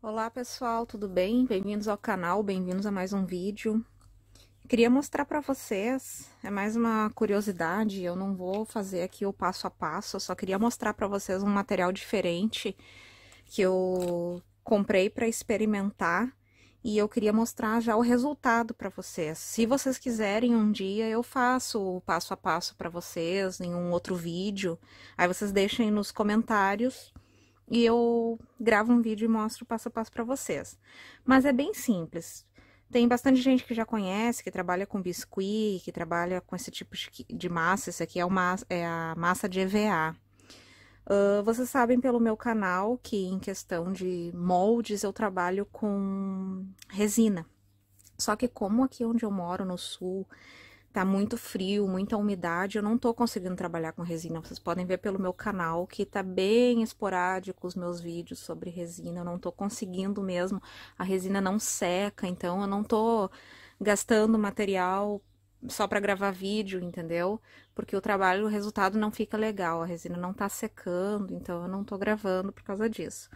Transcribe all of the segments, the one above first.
Olá pessoal, tudo bem? Bem-vindos ao canal, bem-vindos a mais um vídeo. Queria mostrar para vocês, é mais uma curiosidade, eu não vou fazer aqui o passo a passo, eu só queria mostrar para vocês um material diferente que eu comprei para experimentar e eu queria mostrar já o resultado para vocês. Se vocês quiserem um dia eu faço o passo a passo para vocês em um outro vídeo. Aí vocês deixem nos comentários e eu gravo um vídeo e mostro passo a passo para vocês. Mas é bem simples. Tem bastante gente que já conhece, que trabalha com biscuit, que trabalha com esse tipo de massa. Isso aqui é, uma, é a massa de EVA. Uh, ah, vocês sabem pelo meu canal que em questão de moldes eu trabalho com resina. Só que como aqui onde eu moro, no sul, tá muito frio, muita umidade, eu não tô conseguindo trabalhar com resina. Vocês podem ver pelo meu canal que tá bem esporádico os meus vídeos sobre resina, eu não tô conseguindo mesmo. A resina não seca, então eu não tô gastando material só para gravar vídeo, entendeu? Porque o trabalho, o resultado não fica legal, a resina não tá secando, então eu não tô gravando por causa disso.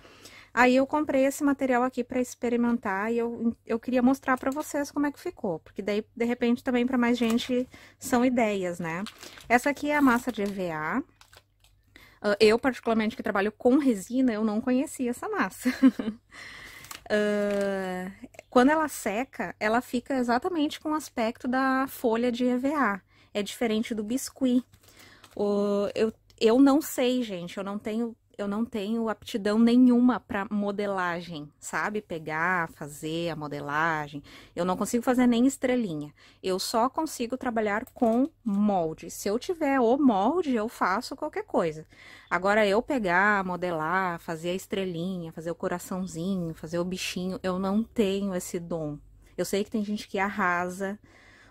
Aí eu comprei esse material aqui para experimentar e eu, eu queria mostrar para vocês como é que ficou, porque daí, de repente, também para mais gente são ideias, né? Essa aqui é a massa de EVA. Ah, eu, particularmente, que trabalho com resina, eu não conhecia essa massa. uh, quando ela seca, ela fica exatamente com o aspecto da folha de EVA. É diferente do biscuit. Uh, eu eu não sei, gente, eu não tenho eu não tenho aptidão nenhuma para modelagem, sabe? Pegar, fazer a modelagem. Eu não consigo fazer nem estrelinha. Eu só consigo trabalhar com molde. Se eu tiver o molde, eu faço qualquer coisa. Agora, eu pegar, modelar, fazer a estrelinha, fazer o coraçãozinho, fazer o bichinho, eu não tenho esse dom. Eu sei que tem gente que arrasa,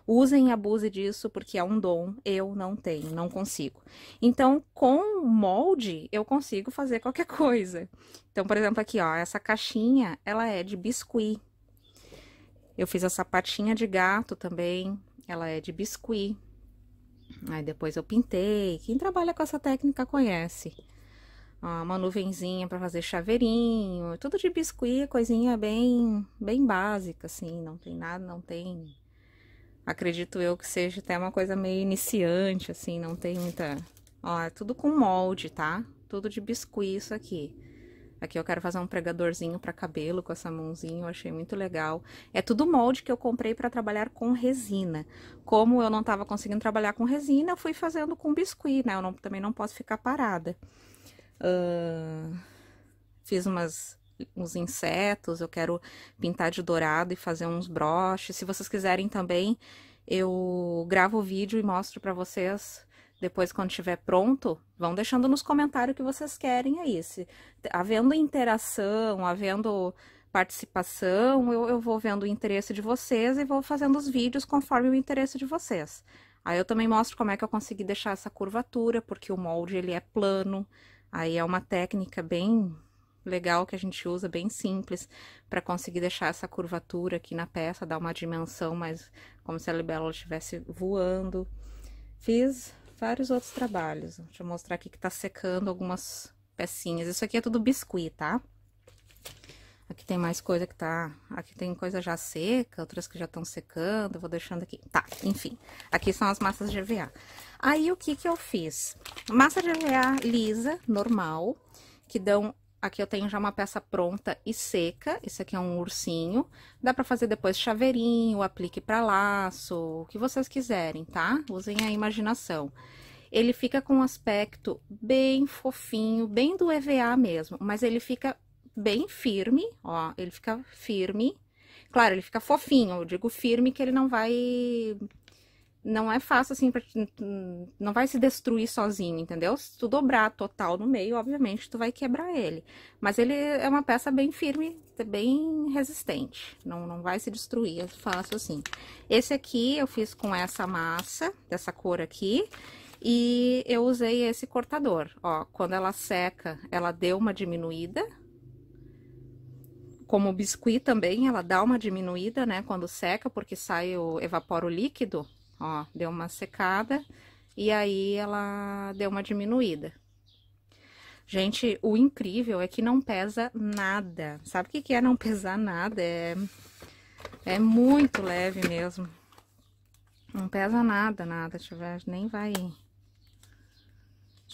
usem e abuse disso, porque é um dom, eu não tenho, não consigo. Então, com molde, eu consigo fazer qualquer coisa. Então, por exemplo, aqui, ó, essa caixinha, ela é de biscuit. Eu fiz essa patinha de gato também, ela é de biscuit. Aí depois eu pintei. Quem trabalha com essa técnica conhece. uma nuvenzinha para fazer chaveirinho, tudo de biscuit, coisinha bem bem básica assim, não tem nada, não tem Acredito eu que seja até uma coisa meio iniciante, assim, não tem muita... Ó, é tudo com molde, tá? Tudo de biscuit isso aqui. Aqui eu quero fazer um pregadorzinho para cabelo com essa mãozinha, eu achei muito legal. É tudo molde que eu comprei para trabalhar com resina. Como eu não estava conseguindo trabalhar com resina, eu fui fazendo com biscuit, né? Eu não, também não posso ficar parada. Uh, fiz umas uns insetos, eu quero pintar de dourado e fazer uns broches. Se vocês quiserem também, eu gravo o vídeo e mostro para vocês depois quando estiver pronto, vão deixando nos comentários o que vocês querem aí. Se, havendo interação, havendo participação, eu, eu vou vendo o interesse de vocês e vou fazendo os vídeos conforme o interesse de vocês. Aí eu também mostro como é que eu consegui deixar essa curvatura, porque o molde ele é plano. Aí é uma técnica bem legal que a gente usa, bem simples, para conseguir deixar essa curvatura aqui na peça, dar uma dimensão mais como se a libélula estivesse voando. Fiz vários outros trabalhos. Deixa eu mostrar aqui que tá secando algumas pecinhas. Isso aqui é tudo biscuit, tá? Aqui tem mais coisa que tá... Aqui tem coisa já seca, outras que já estão secando, vou deixando aqui. Tá, enfim. Aqui são as massas de EVA. Aí, o que que eu fiz? Massa de EVA lisa, normal, que dão Aqui eu tenho já uma peça pronta e seca, isso aqui é um ursinho. Dá pra fazer depois chaveirinho, aplique pra laço, o que vocês quiserem, tá? Usem a imaginação. Ele fica com um aspecto bem fofinho, bem do EVA mesmo, mas ele fica bem firme, ó, ele fica firme. Claro, ele fica fofinho, eu digo firme que ele não vai não é fácil assim, pra, não vai se destruir sozinho, entendeu? Se tu dobrar total no meio, obviamente tu vai quebrar ele. Mas ele é uma peça bem firme, bem resistente, não, não vai se destruir é fácil assim. Esse aqui eu fiz com essa massa, dessa cor aqui, e eu usei esse cortador, ó, quando ela seca, ela deu uma diminuída, como o biscuit também, ela dá uma diminuída, né, quando seca, porque sai o, evapora o líquido, Ó, deu uma secada e aí ela deu uma diminuída. Gente, o incrível é que não pesa nada. Sabe o que é não pesar nada? É, é muito leve mesmo. Não pesa nada, nada. Deixa eu ver, nem vai... Deixa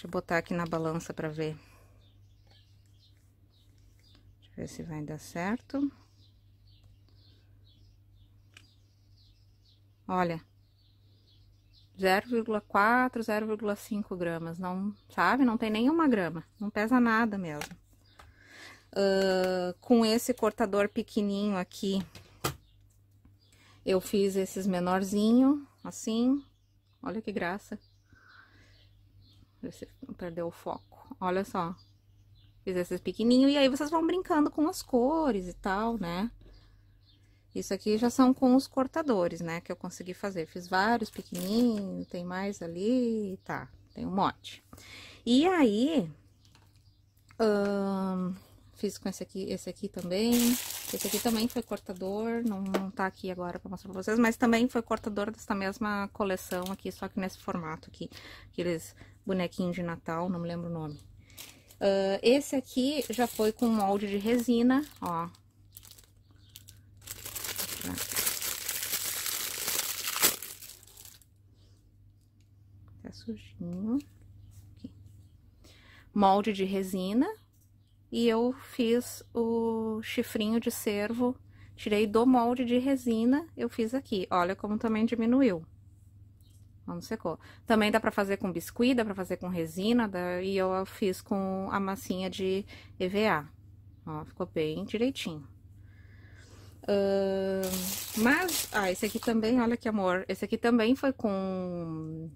eu botar aqui na balança pra ver. Deixa eu ver se vai dar certo. Olha, 0,4, 0,5 gramas, não, sabe? Não tem nenhuma grama, não pesa nada mesmo. Uh, com esse cortador pequenininho aqui, eu fiz esses menorzinho, assim, olha que graça. Você perdeu o foco, olha só. Fiz esses pequenininho e aí vocês vão brincando com as cores e tal, né? Isso aqui já são com os cortadores, né? Que eu consegui fazer. Fiz vários pequenininhos. tem mais ali, tá. Tem um monte. E aí, hum, fiz com esse aqui, esse aqui também. Esse aqui também foi cortador, não, não tá aqui agora pra mostrar pra vocês, mas também foi cortador dessa mesma coleção aqui, só que nesse formato aqui. Aqueles bonequinhos de Natal, não me lembro o nome. Uh, esse aqui já foi com molde de resina, ó, tá? Tá sujinho. Aqui. Molde de resina. E eu fiz o chifrinho de cervo, tirei do molde de resina, eu fiz aqui. Olha como também diminuiu. Não secou. Também dá pra fazer com biscuit, dá pra fazer com resina, dá... e eu fiz com a massinha de EVA. Ó, ficou bem direitinho. Uh, mas, ah, esse aqui também, olha que amor. Esse aqui também foi com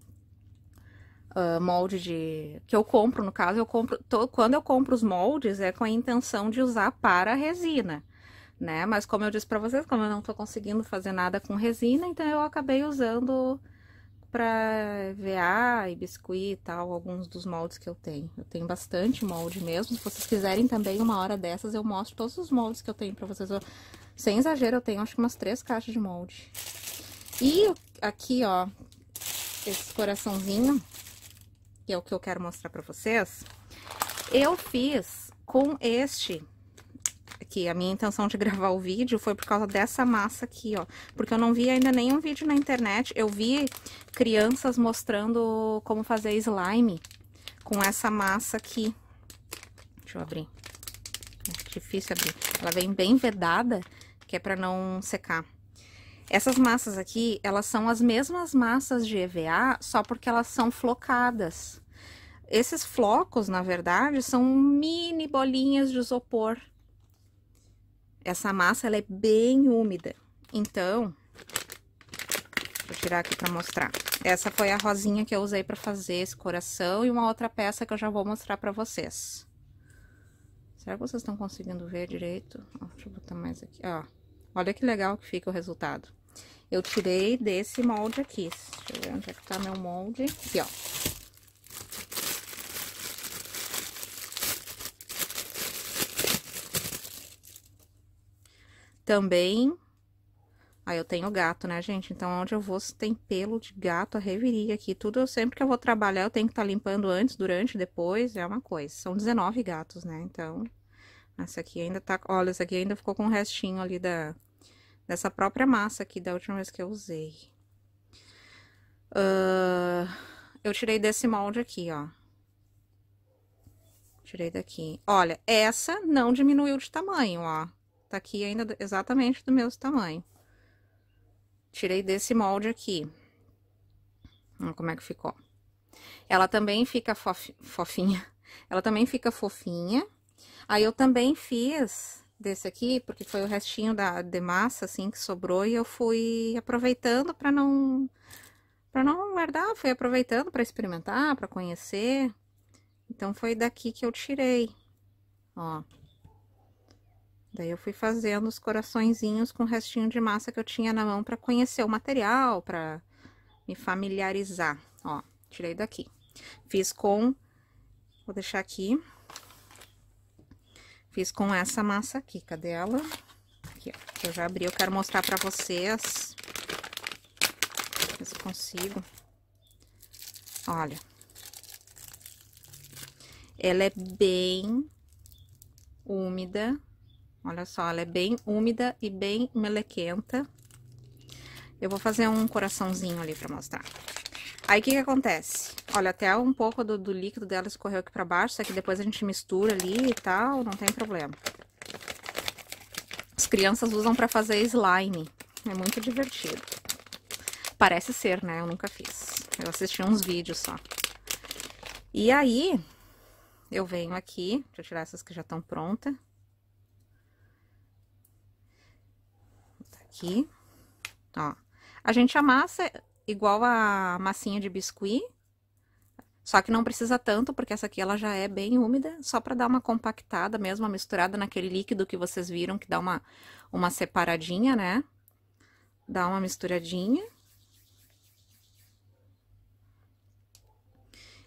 uh, molde de... Que eu compro, no caso, eu compro... Tô, quando eu compro os moldes, é com a intenção de usar para resina, né? Mas como eu disse para vocês, como eu não estou conseguindo fazer nada com resina, então eu acabei usando para VA e biscuit e tal, alguns dos moldes que eu tenho. Eu tenho bastante molde mesmo. Se vocês quiserem também, uma hora dessas, eu mostro todos os moldes que eu tenho para vocês. Eu sem exagero, eu tenho acho que umas três caixas de molde. E aqui, ó, esse coraçãozinho, que é o que eu quero mostrar pra vocês, eu fiz com este aqui. A minha intenção de gravar o vídeo foi por causa dessa massa aqui, ó. Porque eu não vi ainda nenhum vídeo na internet. Eu vi crianças mostrando como fazer slime com essa massa aqui. Deixa eu abrir. É difícil abrir. Ela vem bem vedada que é para não secar. Essas massas aqui, elas são as mesmas massas de EVA, só porque elas são flocadas. Esses flocos, na verdade, são mini bolinhas de isopor. Essa massa, ela é bem úmida. Então, vou tirar aqui para mostrar. Essa foi a rosinha que eu usei para fazer esse coração e uma outra peça que eu já vou mostrar para vocês. Será que vocês estão conseguindo ver direito? Ó, deixa eu botar mais aqui, ó. Olha que legal que fica o resultado. Eu tirei desse molde aqui. Deixa eu ver onde é que tá meu molde. Aqui, ó. Também... Aí eu tenho gato, né, gente? Então, onde eu vou, se tem pelo de gato, a reviria aqui. Tudo, eu, sempre que eu vou trabalhar, eu tenho que estar tá limpando antes, durante, depois. É uma coisa. São 19 gatos, né? Então, essa aqui ainda tá... Olha, essa aqui ainda ficou com o restinho ali da Dessa própria massa aqui da última vez que eu usei. Uh, eu tirei desse molde aqui, ó. Tirei daqui. Olha, essa não diminuiu de tamanho, ó. Tá aqui ainda exatamente do mesmo tamanho. Tirei desse molde aqui. Olha como é que ficou. Ela também fica fofinha. Ela também fica fofinha. Aí, eu também fiz desse aqui, porque foi o restinho da de massa, assim, que sobrou, e eu fui aproveitando para não para não guardar, fui aproveitando para experimentar, para conhecer. Então foi daqui que eu tirei, ó. Daí eu fui fazendo os coraçõezinhos com o restinho de massa que eu tinha na mão para conhecer o material, para me familiarizar, ó. Tirei daqui. Fiz com Vou deixar aqui Fiz com essa massa aqui, cadê ela? Aqui, ó, que eu já abri, eu quero mostrar pra vocês. se consigo. Olha. Ela é bem úmida. Olha só, ela é bem úmida e bem melequenta. Eu vou fazer um coraçãozinho ali pra mostrar. Aí, o que que acontece? Olha, até um pouco do, do líquido dela escorreu aqui pra baixo, só que depois a gente mistura ali e tal, não tem problema. As crianças usam pra fazer slime, é muito divertido. Parece ser, né? Eu nunca fiz. Eu assisti uns vídeos só. E aí, eu venho aqui, deixa eu tirar essas que já estão prontas. Tá aqui, ó. A gente amassa igual a massinha de biscuit. Só que não precisa tanto, porque essa aqui ela já é bem úmida, só para dar uma compactada mesmo, uma misturada naquele líquido que vocês viram, que dá uma, uma separadinha, né? Dá uma misturadinha.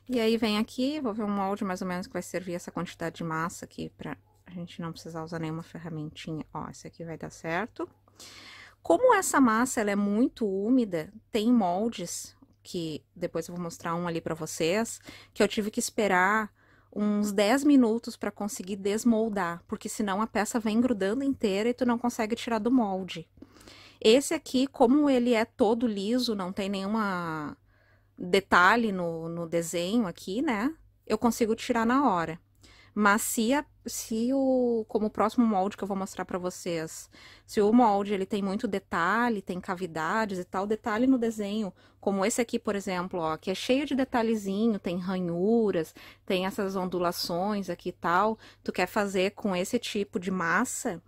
E aí vem aqui, vou ver um molde mais ou menos que vai servir essa quantidade de massa aqui pra a gente não precisar usar nenhuma ferramentinha. Ó, esse aqui vai dar certo. Como essa massa ela é muito úmida, tem moldes que depois eu vou mostrar um ali para vocês, que eu tive que esperar uns 10 minutos para conseguir desmoldar, porque senão a peça vem grudando inteira e tu não consegue tirar do molde. Esse aqui, como ele é todo liso, não tem nenhuma detalhe no, no desenho aqui, né? Eu consigo tirar na hora. Mas se, a, se o, como o próximo molde que eu vou mostrar para vocês, se o molde ele tem muito detalhe, tem cavidades e tal, detalhe no desenho, como esse aqui, por exemplo, ó, que é cheio de detalhezinho, tem ranhuras, tem essas ondulações aqui e tal, tu quer fazer com esse tipo de massa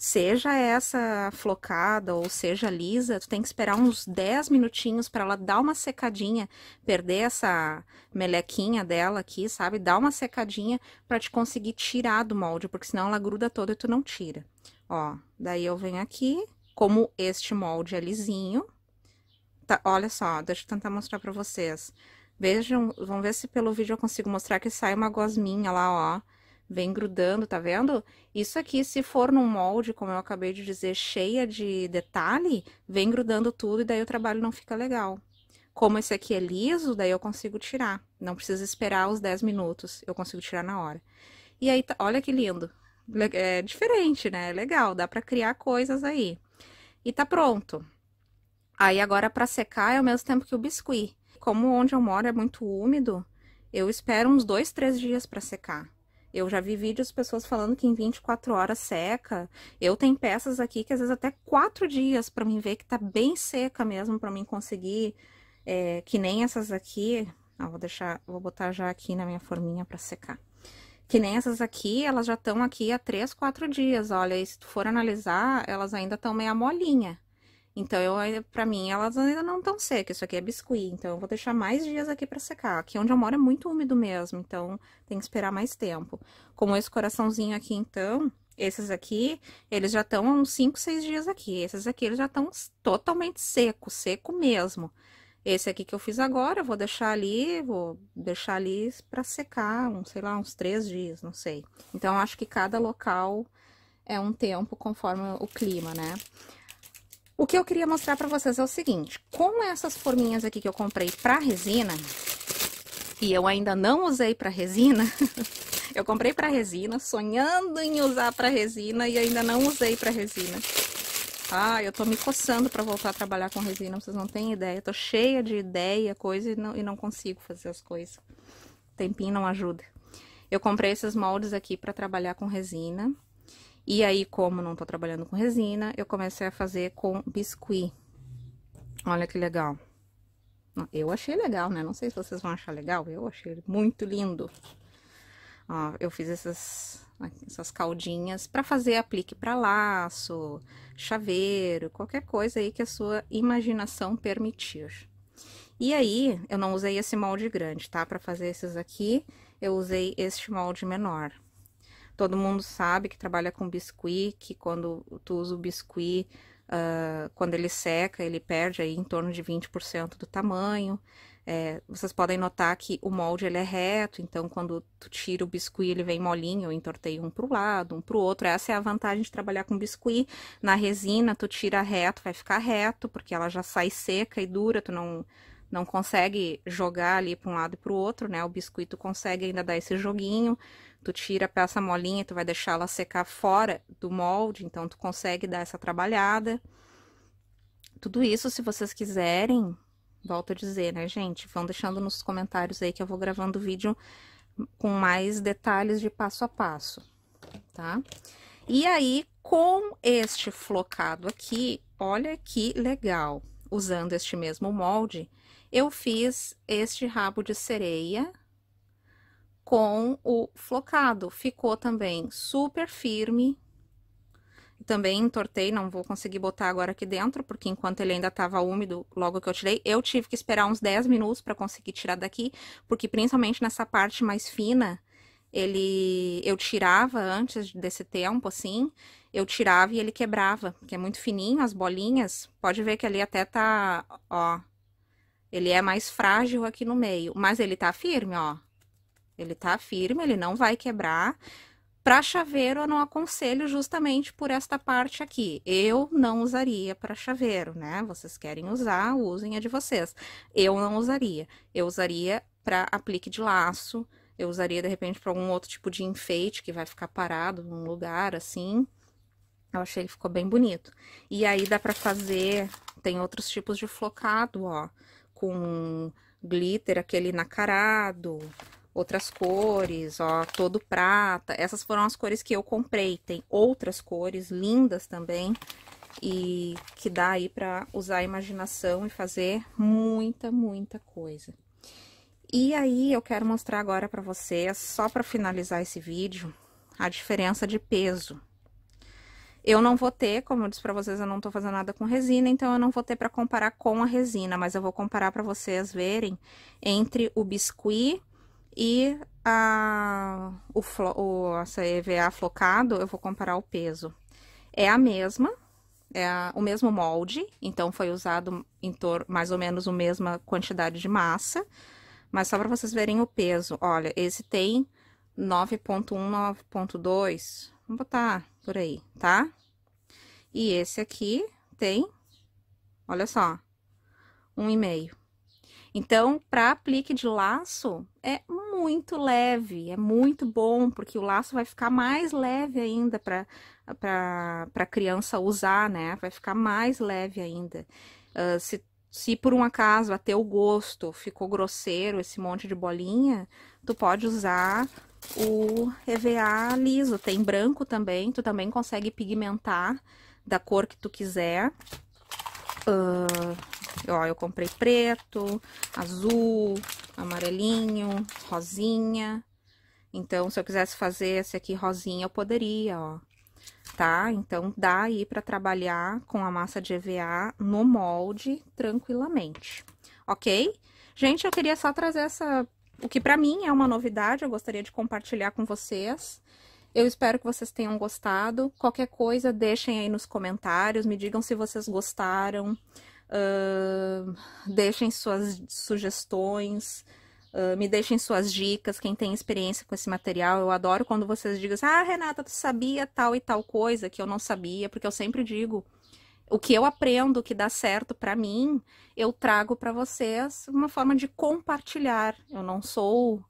Seja essa flocada ou seja lisa, tu tem que esperar uns 10 minutinhos para ela dar uma secadinha, perder essa melequinha dela aqui, sabe? Dar uma secadinha para te conseguir tirar do molde, porque senão ela gruda toda e tu não tira. Ó, daí eu venho aqui, como este molde é lisinho, tá, olha só, deixa eu tentar mostrar para vocês. Vejam, vamos ver se pelo vídeo eu consigo mostrar que sai uma gosminha lá, ó vem grudando, tá vendo? Isso aqui, se for num molde, como eu acabei de dizer, cheia de detalhe, vem grudando tudo e daí o trabalho não fica legal. Como esse aqui é liso, daí eu consigo tirar. Não precisa esperar os 10 minutos, eu consigo tirar na hora. E aí, tá, olha que lindo. É diferente, né? É legal, dá pra criar coisas aí. E tá pronto. Aí agora para secar é o mesmo tempo que o biscuit. Como onde eu moro é muito úmido, eu espero uns dois, três dias para secar. Eu já vi vídeos, pessoas falando que em 24 horas seca. Eu tenho peças aqui que às vezes até quatro dias para mim ver que tá bem seca mesmo, para mim conseguir, é, que nem essas aqui. Ah, vou deixar, vou botar já aqui na minha forminha para secar. Que nem essas aqui, elas já estão aqui há três, quatro dias. Olha, e se tu for analisar, elas ainda estão meia molinha. Então, eu, pra mim, elas ainda não estão secas. Isso aqui é biscuit, então eu vou deixar mais dias aqui pra secar. Aqui onde eu moro é muito úmido mesmo, então tem que esperar mais tempo. Como esse coraçãozinho aqui, então, esses aqui, eles já estão há uns 5, 6 dias aqui. Esses aqui, eles já estão totalmente secos, seco mesmo. Esse aqui que eu fiz agora, eu vou deixar ali, vou deixar ali pra secar, um, sei lá, uns 3 dias, não sei. Então, acho que cada local é um tempo conforme o clima, né? O que eu queria mostrar para vocês é o seguinte, com essas forminhas aqui que eu comprei para resina, e eu ainda não usei para resina, eu comprei para resina, sonhando em usar para resina e ainda não usei para resina. Ah, eu tô me coçando para voltar a trabalhar com resina, vocês não têm ideia. Eu tô cheia de ideia, coisa, e não, e não consigo fazer as coisas. Tempinho não ajuda. Eu comprei esses moldes aqui para trabalhar com resina. E aí, como não tô trabalhando com resina, eu comecei a fazer com biscuit. Olha que legal. Eu achei legal, né? Não sei se vocês vão achar legal, eu achei muito lindo. Ó, eu fiz essas, essas caldinhas para fazer aplique para laço, chaveiro, qualquer coisa aí que a sua imaginação permitir. E aí, eu não usei esse molde grande, tá? Para fazer esses aqui, eu usei este molde menor. Todo mundo sabe que trabalha com biscuit, que quando tu usa o biscuit, uh, quando ele seca, ele perde aí em torno de 20% do tamanho. É, vocês podem notar que o molde ele é reto, então quando tu tira o biscuit ele vem molinho, eu entortei um para o lado, um para o outro. Essa é a vantagem de trabalhar com biscuit. Na resina tu tira reto, vai ficar reto, porque ela já sai seca e dura, tu não não consegue jogar ali para um lado e para o outro, né? O biscoito consegue ainda dar esse joguinho. Tu tira a peça molinha, tu vai deixar ela secar fora do molde, então tu consegue dar essa trabalhada. Tudo isso, se vocês quiserem, volto a dizer, né, gente? Vão deixando nos comentários aí que eu vou gravando o vídeo com mais detalhes de passo a passo, tá? E aí, com este flocado aqui, olha que legal usando este mesmo molde, eu fiz este rabo de sereia com o flocado. Ficou também super firme. Também entortei, não vou conseguir botar agora aqui dentro, porque enquanto ele ainda estava úmido, logo que eu tirei, eu tive que esperar uns 10 minutos para conseguir tirar daqui, porque principalmente nessa parte mais fina, ele eu tirava antes desse tempo assim eu tirava e ele quebrava, porque é muito fininho as bolinhas. Pode ver que ali até tá, ó, ele é mais frágil aqui no meio, mas ele tá firme, ó. Ele tá firme, ele não vai quebrar. Para chaveiro, eu não aconselho justamente por esta parte aqui. Eu não usaria para chaveiro, né? Vocês querem usar, usem a de vocês. Eu não usaria. Eu usaria para aplique de laço, eu usaria de repente para algum outro tipo de enfeite que vai ficar parado num lugar assim. Eu achei que ficou bem bonito. E aí dá pra fazer, tem outros tipos de flocado, ó, com glitter, aquele nacarado, outras cores, ó, todo prata. Essas foram as cores que eu comprei. Tem outras cores lindas também e que dá aí para usar a imaginação e fazer muita, muita coisa. E aí eu quero mostrar agora para vocês, só para finalizar esse vídeo, a diferença de peso eu não vou ter, como eu disse para vocês, eu não estou fazendo nada com resina, então eu não vou ter para comparar com a resina, mas eu vou comparar para vocês verem entre o biscuit e a, o, o, essa EVA flocado, eu vou comparar o peso. É a mesma, é a, o mesmo molde, então foi usado em torno mais ou menos a mesma quantidade de massa, mas só para vocês verem o peso. Olha, esse tem 9.1, 9.2, Vamos botar por aí, tá? E esse aqui tem, olha só, um e meio. Então, para aplique de laço, é muito leve, é muito bom, porque o laço vai ficar mais leve ainda para a criança usar, né? Vai ficar mais leve ainda. Uh, se, se por um acaso, até o gosto, ficou grosseiro esse monte de bolinha, tu pode usar o EVA liso. Tem branco também, tu também consegue pigmentar da cor que tu quiser. Uh, ó, eu comprei preto, azul, amarelinho, rosinha. Então, se eu quisesse fazer esse aqui rosinha, eu poderia, ó. Tá? Então, dá aí pra trabalhar com a massa de EVA no molde tranquilamente, ok? Gente, eu queria só trazer essa o que para mim é uma novidade, eu gostaria de compartilhar com vocês. Eu espero que vocês tenham gostado. Qualquer coisa, deixem aí nos comentários, me digam se vocês gostaram, uh, deixem suas sugestões, uh, me deixem suas dicas, quem tem experiência com esse material. Eu adoro quando vocês digam assim, ah, Renata, tu sabia tal e tal coisa que eu não sabia, porque eu sempre digo o que eu aprendo, o que dá certo para mim, eu trago para vocês uma forma de compartilhar. Eu não sou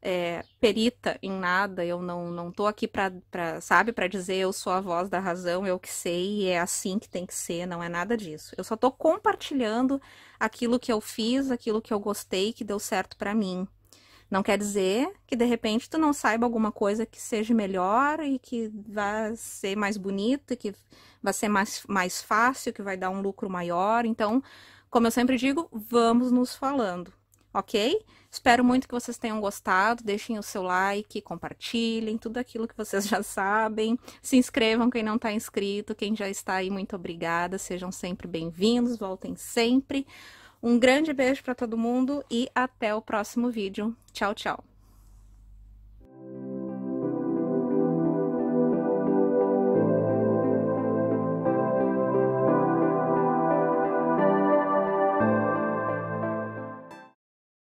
é, perita em nada, eu não, não tô aqui para, sabe, para dizer eu sou a voz da razão, eu que sei, é assim que tem que ser, não é nada disso. Eu só tô compartilhando aquilo que eu fiz, aquilo que eu gostei, que deu certo para mim. Não quer dizer que de repente tu não saiba alguma coisa que seja melhor e que vai ser mais bonita, que vai ser mais, mais fácil, que vai dar um lucro maior. Então, como eu sempre digo, vamos nos falando, ok? Espero muito que vocês tenham gostado. Deixem o seu like, compartilhem tudo aquilo que vocês já sabem. Se inscrevam quem não está inscrito, quem já está aí, muito obrigada. Sejam sempre bem-vindos, voltem sempre. Um grande beijo para todo mundo e até o próximo vídeo. Tchau, tchau.